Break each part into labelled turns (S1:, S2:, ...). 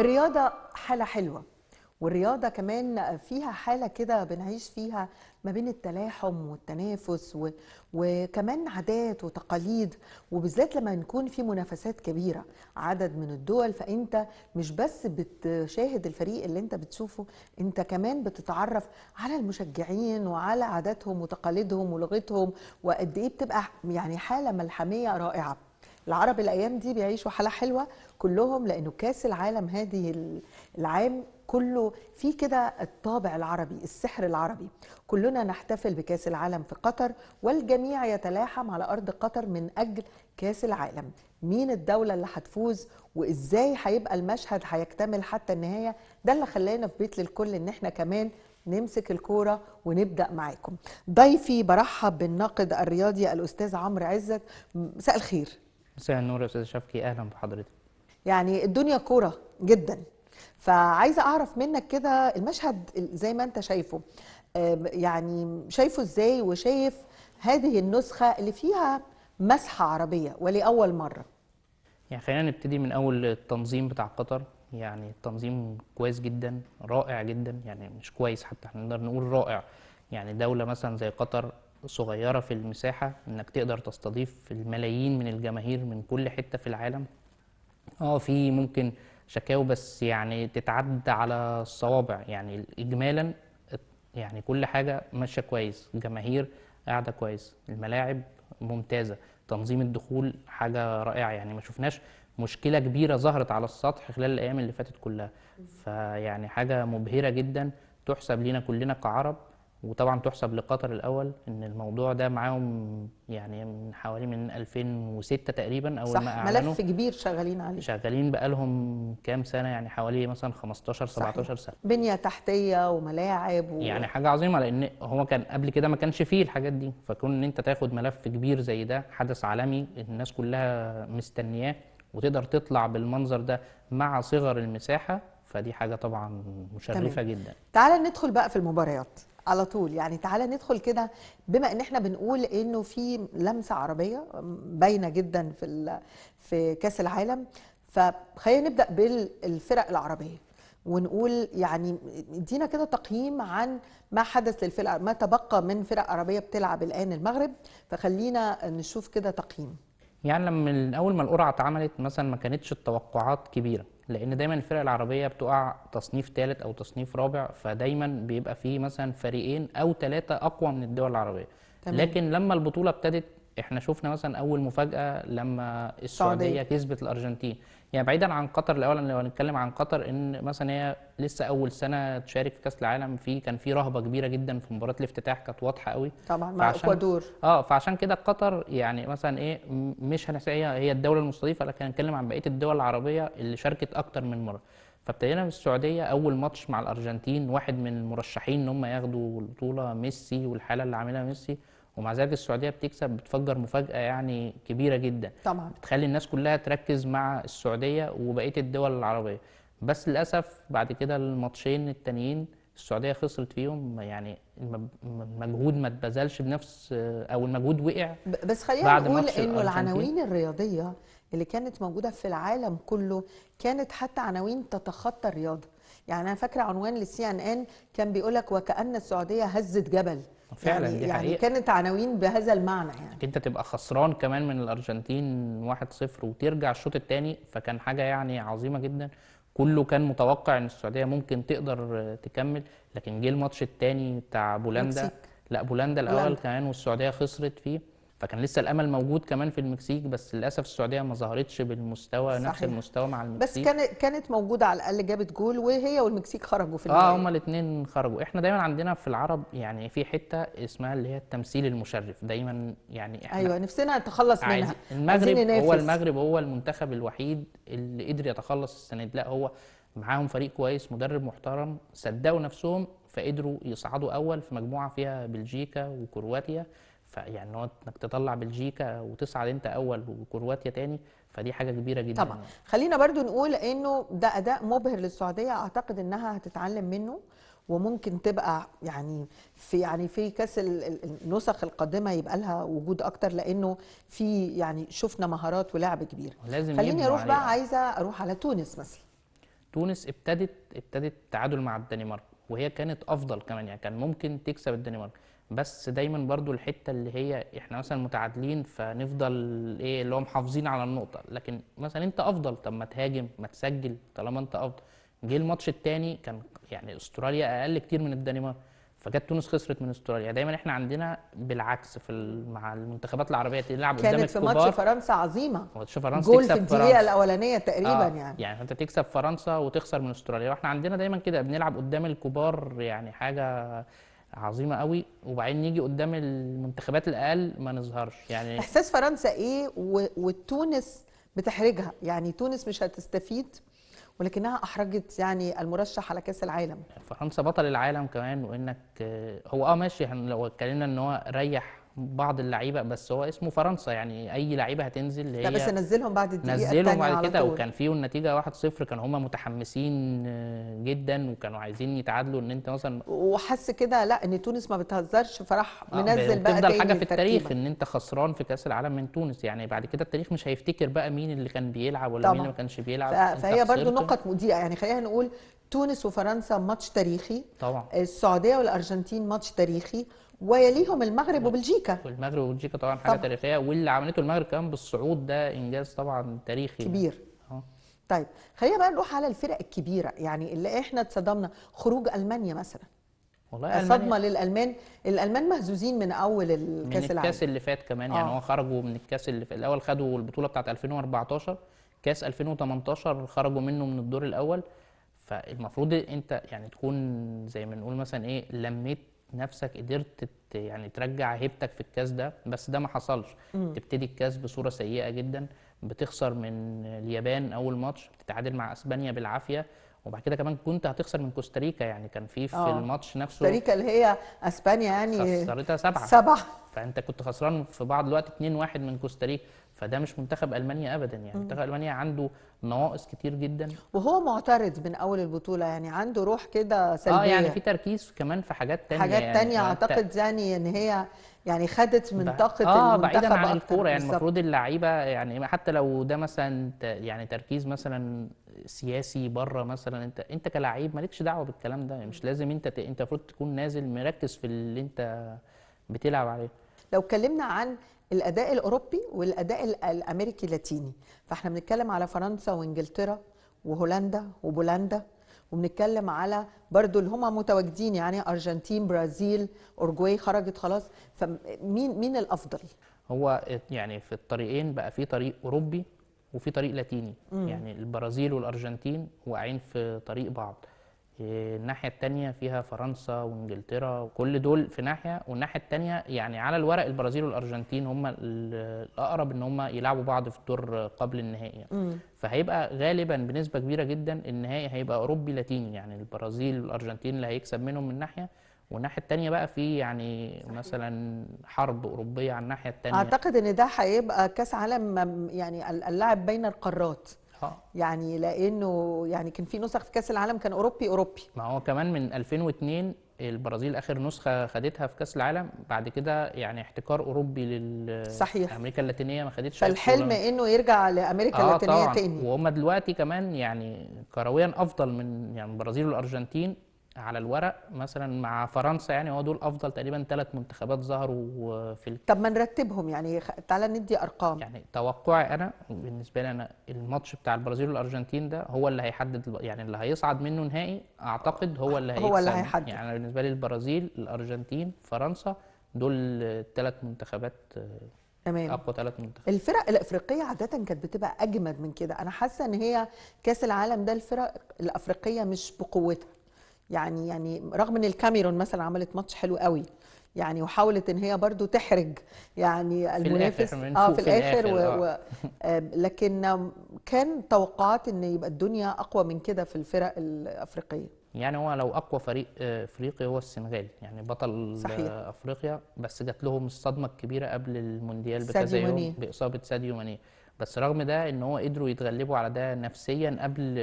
S1: الرياضه حاله حلوه والرياضه كمان فيها حاله كده بنعيش فيها ما بين التلاحم والتنافس و... وكمان عادات وتقاليد وبالذات لما نكون في منافسات كبيره عدد من الدول فانت مش بس بتشاهد الفريق اللي انت بتشوفه انت كمان بتتعرف على المشجعين وعلى عاداتهم وتقاليدهم ولغتهم وقد ايه بتبقى يعني حاله ملحميه رائعه العرب الايام دي بيعيشوا حاله حلوه كلهم لانه كاس العالم هذه العام كله في كده الطابع العربي السحر العربي كلنا نحتفل بكاس العالم في قطر والجميع يتلاحم على ارض قطر من اجل كاس العالم مين الدوله اللي هتفوز وازاي هيبقى المشهد هيكتمل حتى النهايه ده اللي خلانا في بيت للكل ان احنا كمان نمسك الكورة ونبدأ معاكم ضيفي برحب بالناقد الرياضي الأستاذ عمرو عزت مساء الخير
S2: مساء النور يا استاذ شفقي اهلا بحضرتك
S1: يعني الدنيا كوره جدا فعايزه اعرف منك كده المشهد زي ما انت شايفه يعني شايفه ازاي وشايف هذه النسخه اللي فيها مسحه عربيه ولاول مره
S2: يعني خلينا نبتدي من اول التنظيم بتاع قطر يعني التنظيم كويس جدا رائع جدا يعني مش كويس حتى احنا نقدر نقول رائع يعني دوله مثلا زي قطر صغيرة في المساحة إنك تقدر تستضيف الملايين من الجماهير من كل حتة في العالم اه في ممكن شكاوى بس يعني تتعد على الصوابع يعني إجمالا يعني كل حاجة ماشية كويس الجماهير قاعدة كويس الملاعب ممتازة تنظيم الدخول حاجة رائعة يعني ما شفناش مشكلة كبيرة ظهرت على السطح خلال الأيام اللي فاتت كلها فيعني حاجة مبهرة جدا تحسب لينا كلنا كعرب وطبعا تحسب لقطر الاول ان الموضوع ده معاهم يعني من حوالي من 2006 تقريبا اول صح ما اعلنوا ملف
S1: كبير شغالين عليه
S2: شغالين بقالهم كام سنه يعني حوالي مثلا 15 17 سنه
S1: بنيه تحتيه وملاعب و... يعني حاجه
S2: عظيمه لان هو كان قبل كده ما كانش فيه الحاجات دي فكون ان انت تاخد ملف كبير زي ده حدث عالمي الناس كلها مستنياه وتقدر تطلع بالمنظر ده مع صغر المساحه فدي حاجه طبعا مشرفه تمام. جدا
S1: تعال ندخل بقى في المباريات على طول يعني تعالى ندخل كده بما ان احنا بنقول انه في لمسه عربيه باينه جدا في في كاس العالم فخلينا نبدا بالفرق العربيه ونقول يعني ادينا كده تقييم عن ما حدث للفرق ما تبقى من فرق عربيه بتلعب الان المغرب فخلينا نشوف كده تقييم
S2: يعني لما من اول ما القرعه اتعملت مثلا ما كانتش التوقعات كبيره لان دايما الفرق العربيه بتقع تصنيف ثالث او تصنيف رابع فدايما بيبقى فيه مثلا فريقين او ثلاثه اقوى من الدول العربيه تمام. لكن لما البطوله ابتدت احنا شفنا مثلا اول مفاجاه لما السعوديه كسبت الارجنتين يعني بعيدا عن قطر الاول لو هنتكلم عن قطر ان مثلا هي لسه اول سنه تشارك في كاس العالم في كان في رهبه كبيره جدا في مباراه الافتتاح كانت واضحه قوي
S1: طبعا مع اكوادور
S2: اه فعشان كده قطر يعني مثلا ايه مش هي هي الدوله المستضيفه لكن هنتكلم عن بقيه الدول العربيه اللي شاركت اكتر من مره فابتدينا السعوديه اول ماتش مع الارجنتين واحد من المرشحين ان هم ياخدوا البطوله ميسي والحاله اللي عاملها ميسي ومع ذلك السعوديه بتكسب بتفجر مفاجاه يعني كبيره جدا طبعا بتخلي الناس كلها تركز مع السعوديه وبقيه الدول العربيه بس للاسف بعد كده الماتشين التانيين السعوديه خسرت فيهم يعني المجهود ما اتبذلش بنفس او المجهود وقع
S1: بس خلينا نقول انه العناوين الرياضيه اللي كانت موجوده في العالم كله كانت حتى عناوين تتخطى الرياضه يعني انا فاكره عنوان للسي ان ان كان بيقول لك وكان السعوديه هزت جبل فعلا يعني دي يعني كانت عناوين بهذا المعنى يعني
S2: انت تبقى خسران كمان من الارجنتين 1-0 وترجع الشوط الثاني فكان حاجه يعني عظيمه جدا كله كان متوقع ان السعوديه ممكن تقدر تكمل لكن جه الماتش الثاني بتاع بولندا لا بولندا الاول بولندا. كمان والسعوديه خسرت فيه فكان لسه الامل موجود كمان في المكسيك بس للاسف السعوديه ما ظهرتش بالمستوى صحيح. نفس المستوى مع المكسيك بس كانت
S1: كانت موجوده على الاقل جابت جول وهي والمكسيك خرجوا في اه هما
S2: الاثنين خرجوا احنا دايما عندنا في العرب يعني في حته اسمها اللي هي التمثيل المشرف دايما يعني احنا ايوه
S1: نفسنا نتخلص منها المغرب هو المغرب
S2: هو المنتخب الوحيد اللي قدر يتخلص السنه دي لا هو معاهم فريق كويس مدرب محترم صدقوا نفسهم فقدروا يصعدوا اول في مجموعه فيها بلجيكا وكرواتيا فيعني انك تطلع بلجيكا وتصعد انت اول وكرواتيا تاني فدي حاجه كبيره جدا طبعا يعني.
S1: خلينا برضو نقول انه ده اداء مبهر للسعوديه اعتقد انها هتتعلم منه وممكن تبقى يعني في يعني في كاس النسخ القادمه يبقى لها وجود اكتر لانه في يعني شفنا مهارات ولعب كبير
S2: لازم خليني اروح بقى
S1: عايزه اروح على تونس مثلا
S2: تونس ابتدت ابتدت تعادل مع الدنمارك وهي كانت افضل كمان يعني كان ممكن تكسب الدنمارك بس دايما برضو الحته اللي هي احنا مثلا متعادلين فنفضل ايه اللي هو محافظين على النقطه لكن مثلا انت افضل طب ما تهاجم ما تسجل طالما انت افضل جه الماتش الثاني كان يعني استراليا اقل كتير من الدنمارك فجت تونس خسرت من استراليا يعني دايما احنا عندنا بالعكس في مع المنتخبات العربيه تلعب قدام كانت في ماتش
S1: فرنسا عظيمه ماتش فرنسا جول في الدقيقه الاولانيه تقريبا آه يعني يعني
S2: انت تكسب فرنسا وتخسر من استراليا واحنا عندنا دايما كده بنلعب قدام الكبار يعني حاجه عظيمه قوي وبعدين نيجي قدام المنتخبات الاقل ما نظهرش يعني احساس
S1: فرنسا ايه وتونس بتحرجها يعني تونس مش هتستفيد ولكنها احرجت يعني المرشح على كاس العالم
S2: فرنسا بطل العالم كمان وانك آه، هو اه ماشي لو اتكلمنا ان هو ريح بعض اللعيبه بس هو اسمه فرنسا يعني اي لعيبه هتنزل هي لا بس نزلهم بعد الدقيقه نزلهم بعد كده وكان فيهم النتيجه 1-0 كانوا هم متحمسين آه، جدا وكانوا عايزين يتعادلوا ان انت مثلا
S1: وحس كده لا ان تونس ما بتهزرش فراح آه، منزل بقى تاني حاجه في التاريخ
S2: ان انت خسران في كاس العالم من تونس يعني بعد كده التاريخ مش هيفتكر بقى مين اللي كان بيلعب ولا طبعا. مين اللي ما كانش بيلعب فهي برده نقط
S1: مضيئه يعني خلينا نقول تونس وفرنسا ماتش تاريخي طبعا السعوديه والارجنتين ماتش تاريخي ويليهم المغرب وبلجيكا
S2: المغرب وبلجيكا طبعا حاجه طبعا. تاريخيه واللي عملته المغرب كمان بالصعود ده انجاز طبعا تاريخي كبير أه.
S1: طيب خلينا بقى نروح على الفرق الكبيره يعني اللي احنا اتصدمنا خروج المانيا مثلا
S2: والله صدمه
S1: للالمان الالمان مهزوزين من اول الكاس العالم من الكاس
S2: اللي فات كمان يعني آه. هو خرجوا من الكاس اللي في الاول خدوا البطوله بتاعه 2014 كاس 2018 خرجوا منه من الدور الاول فالمفروض انت يعني تكون زي ما نقول مثلا ايه لميت نفسك قدرت يعني ترجع هيبتك في الكاس ده بس ده ما حصلش مم. تبتدي الكاس بصوره سيئه جدا بتخسر من اليابان اول ماتش بتتعادل مع اسبانيا بالعافيه وبعد كده كمان كنت هتخسر من كوستاريكا يعني كان في في آه. الماتش نفسه كوستاريكا
S1: اللي هي اسبانيا يعني خسرتها
S2: سبعه سبعه فانت كنت خسران في بعض الوقت 2-1 من كوستاريكا فده مش منتخب المانيا ابدا يعني منتخب المانيا عنده نواقص
S1: كتير جدا وهو معترض من اول البطوله يعني عنده روح كده آه، سلبيه اه يعني في
S2: تركيز كمان في حاجات تانية حاجات يعني تانية يعني اعتقد
S1: يعني ان هي يعني خدت من طاقه اه بعيدا عن الكوره يعني المفروض
S2: اللعيبه يعني حتى لو ده مثلا يعني تركيز مثلا سياسي بره مثلا انت انت كلاعب مالكش دعوه بالكلام ده مش لازم انت انت المفروض تكون نازل مركز في اللي انت بتلعب عليه
S1: لو اتكلمنا عن الاداء الاوروبي والاداء الامريكي اللاتيني فاحنا بنتكلم على فرنسا وانجلترا وهولندا وبولندا وبنتكلم على برضو اللي هم متواجدين يعني ارجنتين برازيل اورجواي خرجت خلاص فمين مين الافضل
S2: هو يعني في الطريقين بقى في طريق اوروبي وفي طريق لاتيني مم. يعني البرازيل والارجنتين واقعين في طريق بعض الناحية التانية فيها فرنسا وانجلترا وكل دول في ناحية والناحية التانية يعني على الورق البرازيل والأرجنتين هم الأقرب إن هم يلعبوا بعض في الدور قبل النهائي يعني. فهيبقى غالبا بنسبة كبيرة جدا النهائي هيبقى أوروبي لاتيني يعني البرازيل والأرجنتين اللي هيكسب منهم من ناحية والناحيه التانية بقى في يعني صحيح. مثلا حرب اوروبيه على الناحيه التانية اعتقد
S1: ان ده هيبقى كاس عالم يعني اللاعب بين القارات يعني لانه يعني كان في نسخ في كاس العالم كان اوروبي اوروبي
S2: ما هو كمان من 2002 البرازيل اخر نسخه خدتها في كاس العالم بعد كده يعني احتكار اوروبي لل صحيح امريكا اللاتينيه ما خدتش فالحلم
S1: انه يرجع لامريكا آه اللاتينيه طبعًا. تاني
S2: وهم دلوقتي كمان يعني كرويا افضل من يعني البرازيل والارجنتين على الورق مثلا مع فرنسا يعني هو دول افضل تقريبا ثلاث منتخبات ظهروا في ال... طب ما نرتبهم
S1: يعني تعالى ندي ارقام يعني
S2: توقعي انا بالنسبه لي انا الماتش بتاع البرازيل والارجنتين ده هو اللي هيحدد يعني اللي هيصعد منه نهائي اعتقد هو اللي هيكسب هو اللي هيحدد يعني أنا بالنسبه لي البرازيل الارجنتين فرنسا دول ثلاث منتخبات تمام اقوى ثلاث منتخبات
S1: الفرق الافريقيه عاده كانت بتبقى اجمد من كده انا حاسه ان هي كاس العالم ده الفرق الافريقيه مش بقوتها يعني يعني رغم ان الكاميرون مثلا عملت ماتش حلو قوي يعني وحاولت ان هي برضو تحرج يعني المنافس في الاخر اه في, الاخر, و... آه. و... آه، لكن كان توقعات ان يبقى الدنيا اقوى من كده في الفرق الافريقيه
S2: يعني هو لو اقوى فريق افريقي هو السنغال يعني بطل صحيح. افريقيا بس جات لهم الصدمه الكبيره قبل المونديال بكذا يوم باصابه ساديو ماني بس رغم ده ان هو قدروا يتغلبوا على ده نفسيا قبل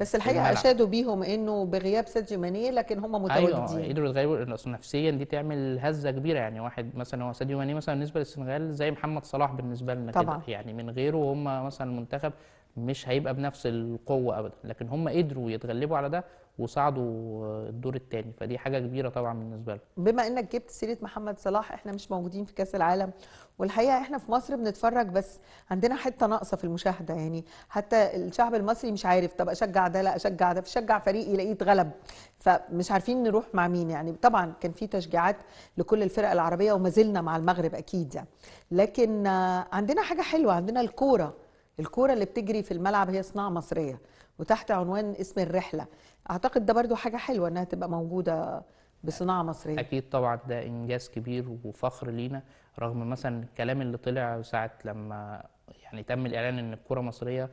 S2: بس الحقيقه اشادوا
S1: بيهم انه بغياب ساديو ماني لكن هم متواجدين ايوه آه،
S2: قدروا يتغلبوا نفسيا دي تعمل هزه كبيره يعني واحد مثلا هو ساديو ماني مثلا بالنسبه للسنغال زي محمد صلاح بالنسبه لنا طبعا كده يعني من غيره هم مثلا المنتخب مش هيبقى بنفس القوه ابدا لكن هم قدروا يتغلبوا على ده وصعدوا الدور الثاني فدي حاجه كبيره طبعا بالنسبه لهم
S1: بما انك جبت سيره محمد صلاح احنا مش موجودين في كاس العالم والحقيقه احنا في مصر بنتفرج بس عندنا حته ناقصه في المشاهده يعني حتى الشعب المصري مش عارف طب اشجع ده لا اشجع ده فشجع فريق يلاقيه اتغلب فمش عارفين نروح مع مين يعني طبعا كان في تشجيعات لكل الفرق العربيه وما زلنا مع المغرب اكيد يعني لكن عندنا حاجه حلوه عندنا الكوره الكوره اللي بتجري في الملعب هي صناعه مصريه وتحت عنوان اسم الرحله اعتقد ده برضو حاجه حلوه انها تبقى موجوده
S2: بصناعه مصريه اكيد طبعا ده انجاز كبير وفخر لينا رغم مثلا الكلام اللي طلع ساعه لما يعني تم الاعلان ان الكره مصريه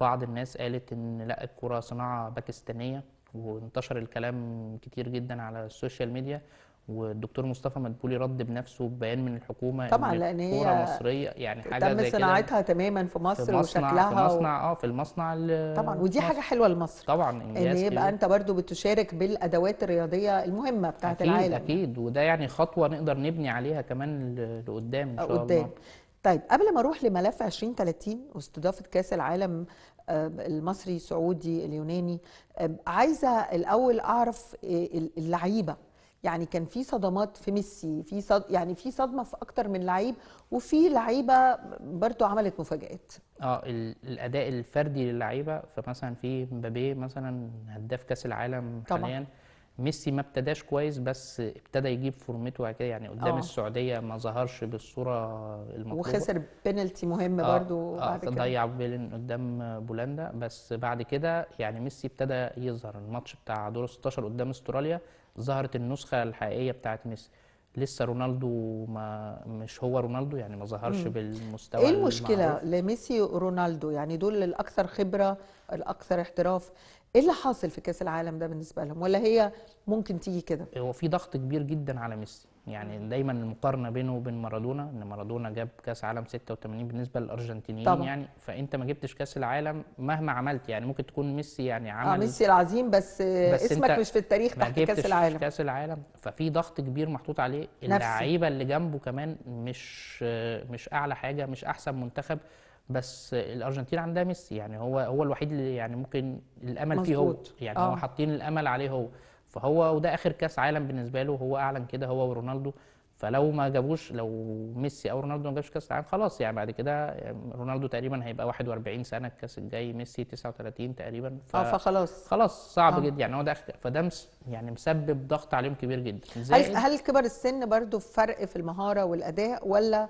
S2: بعض الناس قالت ان لا الكره صناعه باكستانيه وانتشر الكلام كتير جدا على السوشيال ميديا والدكتور مصطفى مدبولي رد بنفسه ببيان من الحكومه طبعا لان هي مصريه يعني حاجه تم زي صناعتها
S1: تماما في مصر في وشكلها في مصنع
S2: اه في المصنع طبعا ودي مصر. حاجه حلوه لمصر طبعا ان يبقى انت
S1: برضو بتشارك بالادوات الرياضيه المهمه بتاعه أكيد العالم اكيد
S2: وده يعني خطوه نقدر نبني عليها كمان لقدام ان آه، شاء قدام. الله
S1: طيب قبل ما اروح لملف 2030 واستضافه كاس العالم آه، المصري السعودي اليوناني آه، عايزه الاول اعرف اللعيبه يعني كان في صدمات في ميسي في صد يعني في صدمه في اكتر من لعيب وفي لعيبه برضو عملت مفاجات
S2: اه الاداء الفردي للعيبه فمثلا في مبابي مثلا هداف كاس العالم طبعا. حاليا ميسي ما ابتداش كويس بس ابتدى يجيب فورمته كده يعني قدام أوه. السعوديه ما ظهرش بالصوره المطلوبه وخسر
S1: بينالتي مهم آه برضو آه بعد كده ضيع
S2: بيلين قدام بولندا بس بعد كده يعني ميسي ابتدى يظهر الماتش بتاع دور 16 قدام استراليا ظهرت النسخه الحقيقيه بتاعت ميسي لسه رونالدو ما مش هو رونالدو يعني ما ظهرش بالمستوى ايه المشكله
S1: لميسي رونالدو يعني دول الاكثر خبره الاكثر احتراف ايه اللي حاصل في كاس العالم ده بالنسبه لهم ولا هي ممكن تيجي كده
S2: هو في ضغط كبير جدا على ميسي يعني دايما المقارنه بينه وبين مارادونا ان مارادونا جاب كاس عالم 86 بالنسبه للارجنتينيين طبعا. يعني فانت ما جبتش كاس العالم مهما عملت يعني ممكن تكون ميسي يعني آه، عمل اه ميسي
S1: العظيم بس, بس اسمك مش في التاريخ تحت كاس العالم
S2: كاس العالم ففي ضغط كبير محطوط عليه اللعيبه اللي جنبه كمان مش مش اعلى حاجه مش احسن منتخب بس الارجنتين عندها ميسي يعني هو هو الوحيد اللي يعني ممكن الامل مزبوط. فيه هو يعني آه. هو حاطين الامل عليه هو فهو وده اخر كاس عالم بالنسبه له هو اعلن كده هو ورونالدو فلو ما جابوش لو ميسي او رونالدو ما جابش كاس العالم خلاص يعني بعد كده رونالدو تقريبا هيبقى 41 سنه الكاس الجاي ميسي 39 تقريبا ف... اه فخلاص خلاص صعب آه. جدا يعني هو ده فده يعني مسبب ضغط عليهم كبير جدا هل هل
S1: كبر السن برضو فرق في المهاره والاداء ولا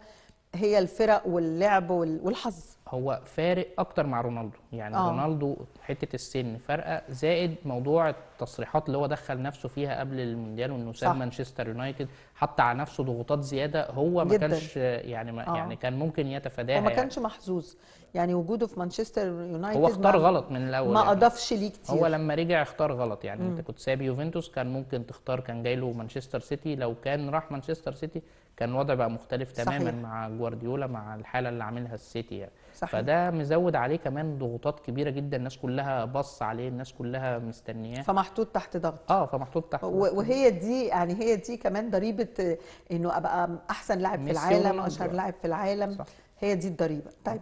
S1: هي الفرق واللعب والحظ
S2: هو فارق اكتر مع رونالدو يعني أوه. رونالدو حته السن فارقه زائد موضوع التصريحات اللي هو دخل نفسه فيها قبل المونديال وانه ساب مانشستر يونايتد حط على نفسه ضغوطات زياده هو ما كانش يعني ما آه. يعني كان ممكن يتفاداها وما يعني. كانش
S1: يعني. محظوظ يعني وجوده في مانشستر يونايتد هو اختار غلط
S2: من الاول ما يعني. اضافش ليه كتير هو لما رجع اختار غلط يعني م. انت كنت ساب يوفنتوس كان ممكن تختار كان جاي له مانشستر سيتي لو كان راح مانشستر سيتي كان الوضع بقى مختلف تماما صحيح. مع جوارديولا مع الحاله اللي عاملها السيتي يعني صحيح. فده مزود عليه كمان ضغوطات كبيره جدا الناس كلها بص عليه الناس كلها مستنياه فمحطوط تحت ضغط اه فمحطوط تحت ضغط.
S1: وهي دي يعني هي دي كمان ضريبه انه ابقى احسن لاعب في العالم اشهر لاعب في العالم صح. هي دي الضريبه طيب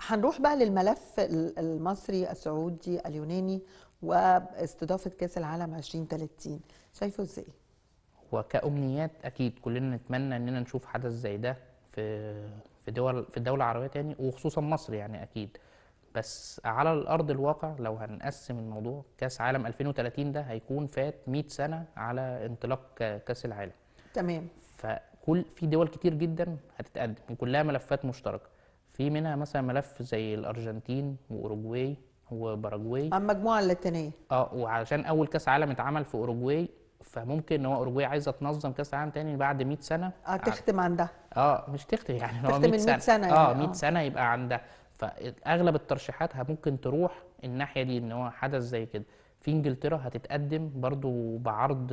S1: هنروح بقى للملف المصري السعودي اليوناني واستضافه كاس العالم 2030 شايفه ازاي
S2: وكأمنيات أكيد كلنا نتمنى إننا نشوف حدث زي ده في في دول في الدولة العربية تاني وخصوصا مصر يعني أكيد بس على الأرض الواقع لو هنقسم الموضوع كأس عالم 2030 ده هيكون فات 100 سنة على انطلاق كأس العالم تمام فكل في دول كتير جدا هتتقدم وكلها ملفات مشتركة في منها مثلا ملف زي الأرجنتين وأوروجواي وباراجواي
S1: المجموعة آه، اللاتينية
S2: اه وعشان أول كأس عالم اتعمل في أوروجواي فممكن ان هو اوروجواي عايزه تنظم كاس عالم تاني بعد 100 سنه اه تختم عندها اه مش تختم يعني تختم هو 100 سنه, سنة يعني اه 100 آه. سنه يبقى عندها فاغلب الترشيحات ممكن تروح الناحيه دي ان هو حدث زي كده في انجلترا هتتقدم برضو بعرض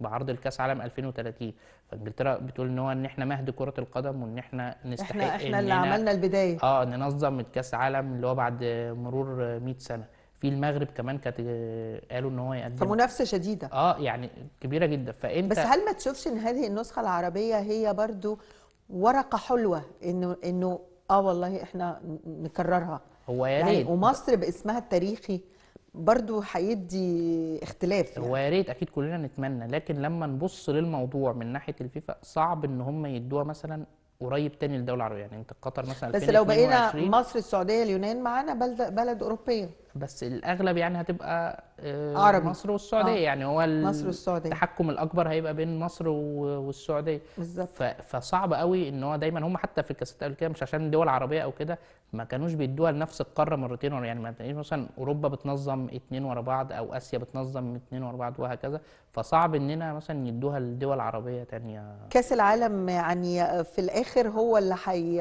S2: بعرض الكاس عالم 2030 فانجلترا بتقول ان هو ان احنا مهد كره القدم وان احنا نستحق احنا, احنا اللي عملنا البدايه اه ننظم الكاس عالم اللي هو بعد مرور 100 سنه في المغرب كمان كانت آه، قالوا ان هو يقدم فمنافسه شديده اه يعني كبيره جدا فانت بس هل ما
S1: تشوفش ان هذه النسخه العربيه هي برضو ورقه حلوه انه انه اه والله احنا نكررها هو يا يعني ريت ومصر باسمها التاريخي برضو هيدي اختلاف يعني.
S2: هو يا ريت اكيد كلنا نتمنى لكن لما نبص للموضوع من ناحيه الفيفا صعب ان هم يدوها مثلا قريب تاني للدوله العربيه يعني انت قطر مثلا بس لو بقينا مصر
S1: السعوديه اليونان معانا بلد بلد اوروبيه بس الاغلب يعني هتبقى آه، عربي مصر آه. والسعوديه آه. يعني هو مصر والسعوديه التحكم
S2: الاكبر هيبقى بين مصر والسعوديه بالظبط فصعب قوي ان هو دايما هم حتى في الكاسات قبل كده مش عشان دول عربيه او كده ما كانوش بيدوها لنفس القاره مرتين ورا يعني ما تلاقيش مثلا اوروبا بتنظم اثنين ورا بعض او اسيا بتنظم اثنين ورا بعض وهكذا فصعب اننا مثلا يدوها لدول عربيه تانية
S1: كاس العالم يعني في الاخر هو اللي حي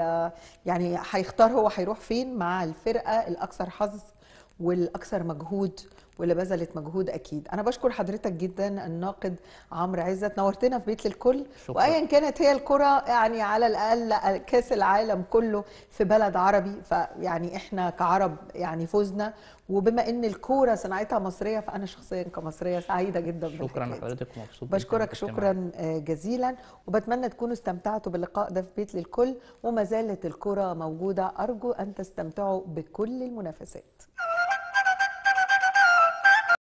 S1: يعني هيختار هو هيروح فين مع الفرقه الاكثر حظ والاكثر مجهود واللي بذلت مجهود اكيد انا بشكر حضرتك جدا الناقد عمرو عزت نورتنا في بيت للكل وايا كانت هي الكره يعني على الاقل كاس العالم كله في بلد عربي فيعني احنا كعرب يعني فزنا وبما ان الكوره صناعتها مصريه فانا شخصيا كمصريه سعيده جدا شكرا
S2: لحضرتك مبسوط بشكرك شكرا
S1: آه، جزيلا وبتمنى تكونوا استمتعتوا باللقاء ده في بيت للكل وما زالت الكره موجوده ارجو ان تستمتعوا بكل المنافسات